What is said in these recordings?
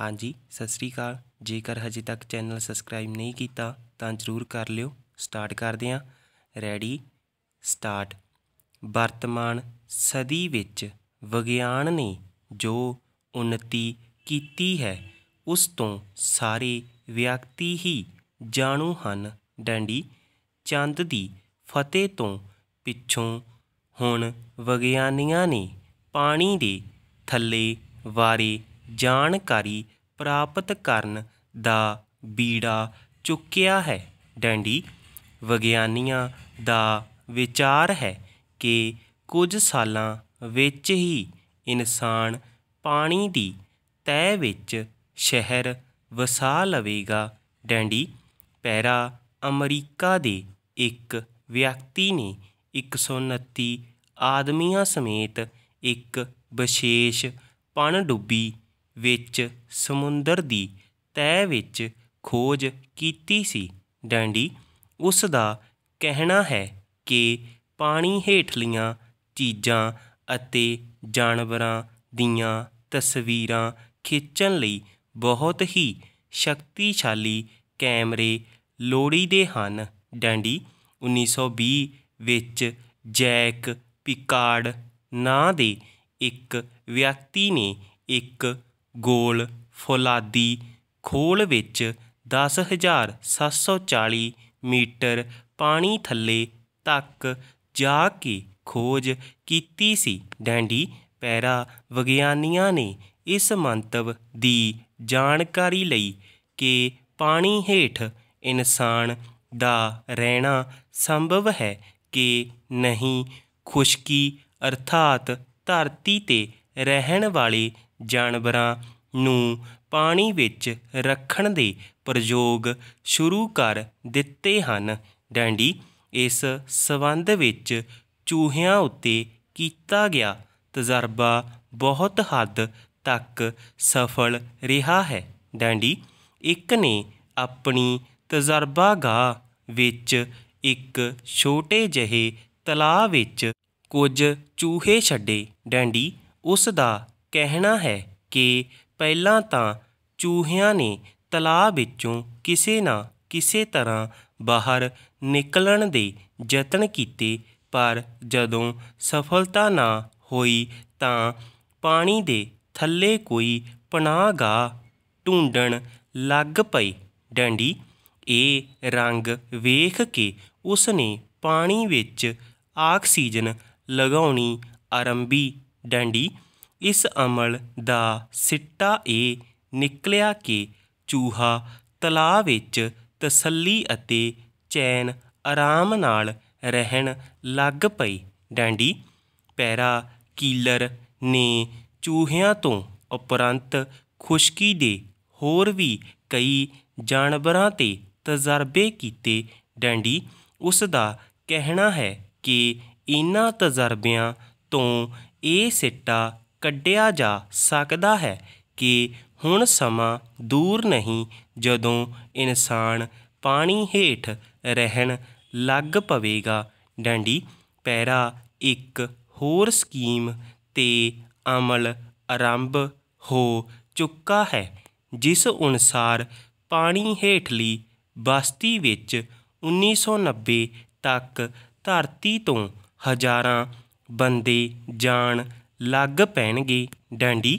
ਹਾਂਜੀ ਸਤਿ ਸ੍ਰੀ ਅਕਾਲ ਜੇਕਰ ਹਜੇ ਤੱਕ ਚੈਨਲ ਸਬਸਕ੍ਰਾਈਬ ਨਹੀਂ ਕੀਤਾ ਤਾਂ ਜ਼ਰੂਰ ਕਰ ਲਿਓ ਸਟਾਰਟ ਕਰਦੇ ਹਾਂ ਰੈਡੀ ਸਟਾਰਟ ਵਰਤਮਾਨ ਸਦੀ ਵਿੱਚ ਵਿਗਿਆਨ ਨੇ ਜੋ ਉન્નਤੀ ਕੀਤੀ ਹੈ ਉਸ ਤੋਂ ਸਾਰੇ ਵਿਅਕਤੀ ਹੀ ਜਾਣੂ ਹਨ ਡੰਡੀ ਚੰਦ ਦੀ ਫਤਿਹ ਤੋਂ ਪਿੱਛੋਂ ਹੁਣ ਵਿਗਿਆਨੀਆਂ ਨੇ ਪਾਣੀ ਦੇ ਥੱਲੇ ਵਾਰੇ ਜਾਣਕਾਰੀ ਪ੍ਰਾਪਤ ਕਰਨ ਦਾ ਬੀੜਾ ਚੁੱਕਿਆ ਹੈ ਡੈਂਡੀ ਵਿਗਿਆਨੀਆਂ ਦਾ ਵਿਚਾਰ ਹੈ ਕਿ ਕੁਝ ਸਾਲਾਂ ਵਿੱਚ ਹੀ ਇਨਸਾਨ ਪਾਣੀ ਦੀ ਤਹਿ ਵਿੱਚ ਸ਼ਹਿਰ ਵਸਾ ਲਵੇਗਾ ਡੈਂਡੀ ਪੈਰਾ ਅਮਰੀਕਾ ਦੇ ਇੱਕ ਵਿਅਕਤੀ ਨੇ 129 ਆਦਮੀਆਂ ਸਮੇਤ ਇੱਕ ਵਿਸ਼ੇਸ਼ ਪਣ ਡੁੱਬੀ ਵਿੱਚ ਸਮੁੰਦਰ ਦੀ ਤਹਿ ਵਿੱਚ ਖੋਜ ਕੀਤੀ ਸੀ ਡੈਂਡੀ ਉਸ ਦਾ ਕਹਿਣਾ ਹੈ ਕਿ ਪਾਣੀ ਹੇਠਲੀਆਂ ਚੀਜ਼ਾਂ ਅਤੇ ਜਾਨਵਰਾਂ ਦੀਆਂ ਤਸਵੀਰਾਂ ਖਿੱਚਣ ਲਈ ਬਹੁਤ ਹੀ ਸ਼ਕਤੀਸ਼ਾਲੀ ਕੈਮਰੇ ਲੋੜੀਦੇ ਹਨ ਡੈਂਡੀ 1920 ਵਿੱਚ ਜੈਕ ਪਿਕਾਰਡ ਨਾਂ ਦੇ ਇੱਕ ਵਿਅਕਤੀ ਨੇ ਇੱਕ ਗੋਲ ਫੌਲਾਦੀ ਖੋਲ ਵਿੱਚ 10740 ਮੀਟਰ ਪਾਣੀ ਥੱਲੇ ਤੱਕ ਜਾ ਕੇ ਖੋਜ ਕੀਤੀ ਸੀ ਡੈਂਡੀ ਪੈਰਾ ਵਿਗਿਆਨੀਆਂ ਨੇ ਇਸ ਮੰਤਵ ਦੀ ਜਾਣਕਾਰੀ ਲਈ ਕਿ ਪਾਣੀ ਹੇਠ ਇਨਸਾਨ ਦਾ ਰਹਿਣਾ ਸੰਭਵ ਹੈ ਕਿ ਨਹੀਂ ਖੁਸ਼ਕੀ ਅਰਥਾਤ ਧਰਤੀ ਤੇ ਰਹਿਣ ਵਾਲੇ ਜਾਨਵਰਾਂ ਨੂੰ ਪਾਣੀ ਵਿੱਚ ਰੱਖਣ ਦੇ ਪ੍ਰਯੋਗ ਸ਼ੁਰੂ ਕਰ ਦਿੱਤੇ ਹਨ ਡੈਂਡੀ ਇਸ ਸਬੰਧ ਵਿੱਚ ਚੂਹਿਆਂ ਉੱਤੇ ਕੀਤਾ ਗਿਆ ਤਜਰਬਾ ਬਹੁਤ ਹੱਦ ਤੱਕ ਸਫਲ ਰਿਹਾ ਹੈ ਡੈਂਡੀ ਇੱਕ ਨੇ ਆਪਣੀ ਤਜਰਬਾਗਾਹ ਵਿੱਚ ਇੱਕ ਛੋਟੇ ਜਿਹੇ ਤਲਾਅ ਵਿੱਚ ਕੁਝ ਚੂਹੇ ਛੱਡੇ ਡੈਂਡੀ ਉਸ ਦਾ ਕਹਿਣਾ ਹੈ ਕਿ ਪਹਿਲਾਂ ਤਾਂ ਚੂਹਿਆਂ ਨੇ ਤਲਾਬ ਵਿੱਚੋਂ ਕਿਸੇ ਨਾ ਕਿਸੇ ਤਰ੍ਹਾਂ ਬਾਹਰ ਨਿਕਲਣ ਦੇ ਯਤਨ ਕੀਤੇ ਪਰ ਜਦੋਂ ਸਫਲਤਾ ਨਾ ਹੋਈ ਤਾਂ ਪਾਣੀ ਦੇ ਥੱਲੇ ਕੋਈ ਪਨਾਹਗਾ ਢੂੰਡਣ ਲੱਗ ਪਈ ਡੰਡੀ ਇਹ ਰੰਗ ਵੇਖ ਕੇ ਉਸ ਨੇ ਪਾਣੀ ਵਿੱਚ ਆਕਸੀਜਨ ਲਗਾਉਣੀ ਆਰੰਭੀ ਡੰਡੀ ਇਸ ਅਮਲ ਦਾ ਸਿੱਟਾ ਇਹ ਨਿਕਲਿਆ ਕਿ ਚੂਹਾ ਤਲਾਅ ਵਿੱਚ ਤਸੱਲੀ ਅਤੇ ਚੈਨ ਆਰਾਮ ਨਾਲ ਰਹਿਣ ਲੱਗ ਪਈ ਡੈਂਡੀ ਪੈਰਾ ਕੀਲਰ ਨੇ ਚੂਹਿਆਂ ਤੋਂ ਉਪਰੰਤ ਖੁਸ਼ਕੀ ਦੇ ਹੋਰ ਵੀ ਕਈ ਜਾਨਵਰਾਂ ਤੇ ਤਜਰਬੇ ਕੀਤੇ ਡੈਂਡੀ ਉਸ ਦਾ ਕਹਿਣਾ ਹੈ ਕਿ ਇਨ੍ਹਾਂ ਤਜਰਬਿਆਂ ਤੋਂ ਇਹ ਸਿੱਟਾ ਕੱਢਿਆ ਜਾ ਸਕਦਾ ਹੈ ਕਿ ਹੁਣ ਸਮਾਂ ਦੂਰ ਨਹੀਂ ਜਦੋਂ ਇਨਸਾਨ ਪਾਣੀ ਹੇਠ ਰਹਿਣ ਲੱਗ ਪਵੇਗਾ ਡੰਡੀ ਪੈਰਾ ਇੱਕ ਹੋਰ ਸਕੀਮ ਤੇ ਅਮਲ ਆਰੰਭ ਹੋ ਚੁੱਕਾ ਹੈ ਜਿਸ ਅਨੁਸਾਰ ਪਾਣੀ ਹੇਠਲੀ ਬਸਤੀ ਵਿੱਚ 1990 ਤੱਕ ਧਰਤੀ ਤੋਂ ਹਜ਼ਾਰਾਂ ਬੰਦੇ ਜਾਣ ਲੱਗ ਪੈਣਗੇ ਡਾਂਡੀ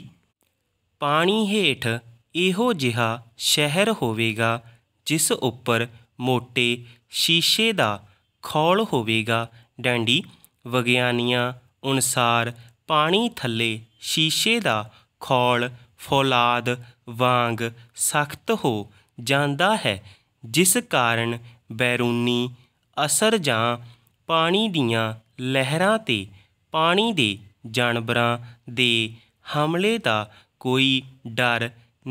ਪਾਣੀ ਹੇਠ ਇਹੋ ਜਿਹਾ ਸ਼ਹਿਰ ਹੋਵੇਗਾ ਜਿਸ ਉੱਪਰ ਮੋٹے ਸ਼ੀਸ਼ੇ ਦਾ ਖੌਲ ਹੋਵੇਗਾ ਡਾਂਡੀ ਵਿਗਿਆਨੀਆਂ ਅਨੁਸਾਰ ਪਾਣੀ ਥੱਲੇ ਸ਼ੀਸ਼ੇ ਦਾ ਖੌਲ ਫੌਲਾਦ ਵਾਂਗ ਸਖਤ ਹੋ ਜਾਂਦਾ ਹੈ ਜਿਸ ਕਾਰਨ ਬੈਰੂਨੀ ਅਸਰ ਜਾਂ ਪਾਣੀ ਦੀਆਂ ਲਹਿਰਾਂ ਤੇ ਪਾਣੀ ਦੇ ਜਾਨਵਰਾਂ ਦੇ ਹਮਲੇ ਦਾ ਕੋਈ ਡਰ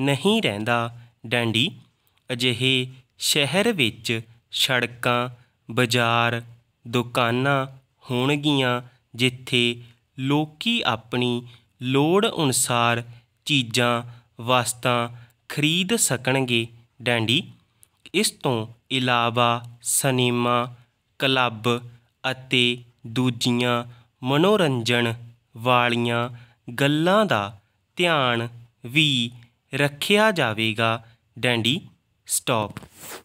ਨਹੀਂ ਰਹਿੰਦਾ ਡੈਂਡੀ ਅਜਿਹੇ ਸ਼ਹਿਰ ਵਿੱਚ ਸੜਕਾਂ ਬਾਜ਼ਾਰ ਦੁਕਾਨਾਂ ਹੋਣਗੀਆਂ ਜਿੱਥੇ ਲੋਕੀ ਆਪਣੀ ਲੋੜ ਅਨੁਸਾਰ ਚੀਜ਼ਾਂ ਵਸਤਾਂ ਖਰੀਦ ਸਕਣਗੇ ਡੈਂਡੀ ਇਸ ਤੋਂ ਇਲਾਵਾ ਸਿਨੇਮਾ ਕਲੱਬ ਅਤੇ ਦੂਜੀਆਂ ਮਨੋਰੰਜਨ ਵਾਲੀਆਂ ਗੱਲਾਂ ਦਾ ਧਿਆਨ ਵੀ ਰੱਖਿਆ ਜਾਵੇਗਾ ਡੈਂਡੀ ਸਟਾਪ